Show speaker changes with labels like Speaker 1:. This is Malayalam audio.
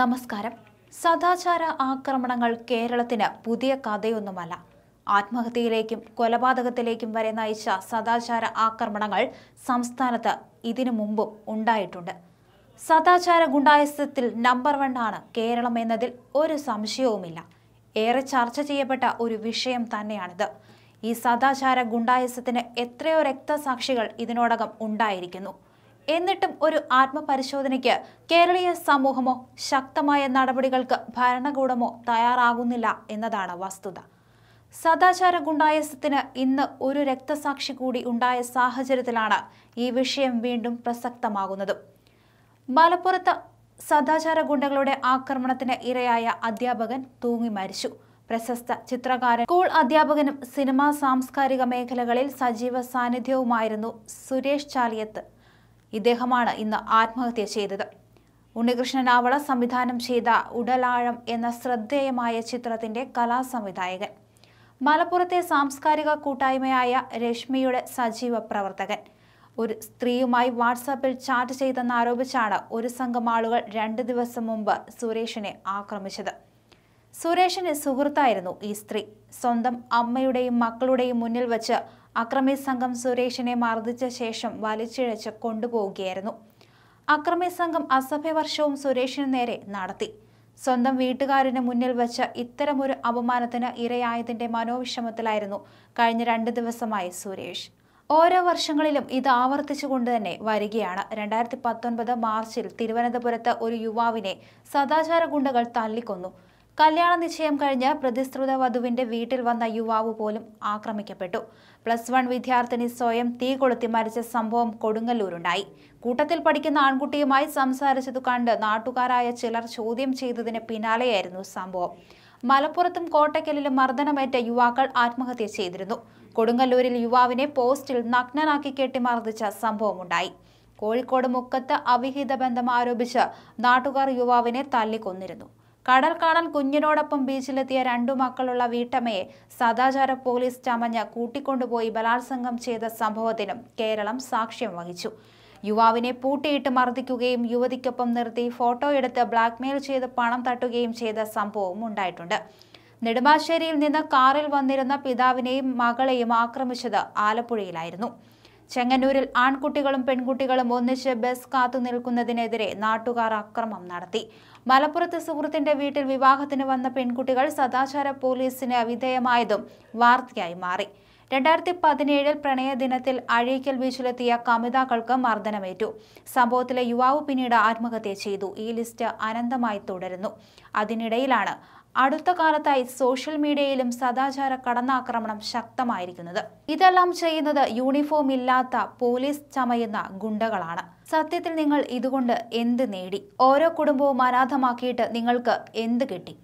Speaker 1: നമസ്കാരം സദാചാര ആക്രമണങ്ങൾ കേരളത്തിന് പുതിയ കഥയൊന്നുമല്ല ആത്മഹത്യയിലേക്കും കൊലപാതകത്തിലേക്കും വരെ നയിച്ച സദാചാര ആക്രമണങ്ങൾ സംസ്ഥാനത്ത് ഇതിനു മുമ്പും ഉണ്ടായിട്ടുണ്ട് സദാചാര ഗുണ്ടായസത്തിൽ നമ്പർ ആണ് കേരളം എന്നതിൽ ഒരു സംശയവുമില്ല ഏറെ ചർച്ച ചെയ്യപ്പെട്ട ഒരു വിഷയം തന്നെയാണിത് ഈ സദാചാര ഗുണ്ടായസത്തിന് എത്രയോ രക്തസാക്ഷികൾ ഇതിനോടകം ഉണ്ടായിരിക്കുന്നു എന്നിട്ടും ഒരു ആത്മപരിശോധനയ്ക്ക് കേരളീയ സമൂഹമോ ശക്തമായ നടപടികൾക്ക് ഭരണകൂടമോ തയ്യാറാകുന്നില്ല എന്നതാണ് വസ്തുത സദാചാര ഗുണ്ടായസത്തിന് ഇന്ന് ഒരു രക്തസാക്ഷി കൂടി ഉണ്ടായ സാഹചര്യത്തിലാണ് ഈ വിഷയം വീണ്ടും പ്രസക്തമാകുന്നത് മലപ്പുറത്ത് സദാചാര ഗുണ്ടകളുടെ ആക്രമണത്തിന് ഇരയായ അധ്യാപകൻ തൂങ്ങി മരിച്ചു പ്രശസ്ത ചിത്രകാരൻ സ്കൂൾ അധ്യാപകനും സിനിമാ സാംസ്കാരിക മേഖലകളിൽ സജീവ സാന്നിധ്യവുമായിരുന്നു സുരേഷ് ചാലിയത്ത് ഇദ്ദേഹമാണ് ഇന്ന് ആത്മഹത്യ ചെയ്തത് ഉണ്ണികൃഷ്ണനാവള സംവിധാനം ചെയ്ത ഉടലാഴം എന്ന ശ്രദ്ധേയമായ ചിത്രത്തിന്റെ കലാസംവിധായകൻ മലപ്പുറത്തെ സാംസ്കാരിക കൂട്ടായ്മയായ രശ്മിയുടെ സജീവ പ്രവർത്തകൻ ഒരു സ്ത്രീയുമായി വാട്സാപ്പിൽ ചാറ്റ് ചെയ്തെന്നാരോപിച്ചാണ് ഒരു സംഘം ആളുകൾ രണ്ട് ദിവസം മുമ്പ് സുരേഷിനെ ആക്രമിച്ചത് സുരേഷിന് സുഹൃത്തായിരുന്നു ഈ സ്ത്രീ സ്വന്തം അമ്മയുടെയും മക്കളുടെയും മുന്നിൽ വച്ച് അക്രമി സംഘം സുരേഷിനെ മർദ്ദിച്ച ശേഷം വലിച്ചിഴച്ച് കൊണ്ടുപോവുകയായിരുന്നു അക്രമി സംഘം അസഭ്യവർഷവും സുരേഷിനു നേരെ നടത്തി സ്വന്തം വീട്ടുകാരന് മുന്നിൽ വച്ച് ഇത്തരമൊരു അപമാനത്തിന് ഇരയായതിന്റെ മനോവിഷമത്തിലായിരുന്നു കഴിഞ്ഞ രണ്ട് ദിവസമായി സുരേഷ് ഓരോ വർഷങ്ങളിലും ഇത് ആവർത്തിച്ചുകൊണ്ട് തന്നെ വരികയാണ് രണ്ടായിരത്തി പത്തൊൻപത് മാർച്ചിൽ തിരുവനന്തപുരത്ത് ഒരു യുവാവിനെ സദാചാര ഗുണ്ടകൾ തല്ലിക്കൊന്നു കല്യാണ നിശ്ചയം കഴിഞ്ഞ് പ്രതിശ്രുത വധുവിന്റെ വീട്ടിൽ വന്ന യുവാവ് പോലും ആക്രമിക്കപ്പെട്ടു പ്ലസ് വൺ വിദ്യാർത്ഥിനി സ്വയം തീ കൊളുത്തി മരിച്ച സംഭവം കൊടുങ്ങല്ലൂരുണ്ടായി കൂട്ടത്തിൽ പഠിക്കുന്ന ആൺകുട്ടിയുമായി സംസാരിച്ചതു കണ്ട് നാട്ടുകാരായ ചിലർ ചോദ്യം ചെയ്തതിന് പിന്നാലെയായിരുന്നു സംഭവം മലപ്പുറത്തും കോട്ടയ്ക്കലിലും മർദ്ദനമേറ്റ യുവാക്കൾ ആത്മഹത്യ ചെയ്തിരുന്നു കൊടുങ്ങല്ലൂരിൽ യുവാവിനെ പോസ്റ്റിൽ നഗ്നനാക്കി കെട്ടി മർദ്ദിച്ച സംഭവമുണ്ടായി കോഴിക്കോട് മുക്കത്ത് അവിഹിത ബന്ധം ആരോപിച്ച് നാട്ടുകാർ യുവാവിനെ തല്ലിക്കൊന്നിരുന്നു കടൽ കാണാൻ കുഞ്ഞിനോടൊപ്പം ബീച്ചിലെത്തിയ രണ്ടു മക്കളുള്ള വീട്ടമ്മയെ സദാചാര പോലീസ് ചമഞ്ഞ കൂട്ടിക്കൊണ്ടുപോയി ബലാത്സംഗം ചെയ്ത സംഭവത്തിനും കേരളം സാക്ഷ്യം വഹിച്ചു യുവാവിനെ പൂട്ടിയിട്ട് മർദ്ദിക്കുകയും യുവതിക്കൊപ്പം നിർത്തി ഫോട്ടോ എടുത്ത് ബ്ലാക്ക്മെയിൽ ചെയ്ത് പണം തട്ടുകയും ചെയ്ത സംഭവവും ഉണ്ടായിട്ടുണ്ട് നെടുമ്പാശ്ശേരിയിൽ നിന്ന് കാറിൽ വന്നിരുന്ന പിതാവിനെയും മകളെയും ആക്രമിച്ചത് ആലപ്പുഴയിലായിരുന്നു ചെങ്ങന്നൂരിൽ ആൺകുട്ടികളും പെൺകുട്ടികളും ഒന്നിച്ച് ബസ് കാത്തു നിൽക്കുന്നതിനെതിരെ നാട്ടുകാർ അക്രമം നടത്തി മലപ്പുറത്ത് സുഹൃത്തിന്റെ വീട്ടിൽ വിവാഹത്തിന് വന്ന പെൺകുട്ടികൾ സദാചാര പോലീസിന് വിധേയമായതും വാർത്തയായി മാറി രണ്ടായിരത്തി പതിനേഴിൽ പ്രണയ ദിനത്തിൽ അഴീക്കൽ ബീച്ചിലെത്തിയ കമിതാക്കൾക്ക് മർദ്ദനമേറ്റു സംഭവത്തിലെ യുവാവ് പിന്നീട് ആത്മഹത്യ ചെയ്തു ഈ ലിസ്റ്റ് അനന്തമായി തുടരുന്നു അതിനിടയിലാണ് അടുത്ത കാലത്തായി സോഷ്യൽ മീഡിയയിലും സദാചാര കടന്നാക്രമണം ശക്തമായിരിക്കുന്നത് ഇതെല്ലാം ചെയ്യുന്നത് യൂണിഫോം ഇല്ലാത്ത പോലീസ് ചമയുന്ന ഗുണ്ടകളാണ് സത്യത്തിൽ നിങ്ങൾ ഇതുകൊണ്ട് എന്ത് നേടി ഓരോ കുടുംബവും അനാഥമാക്കിയിട്ട് നിങ്ങൾക്ക് എന്ത് കിട്ടി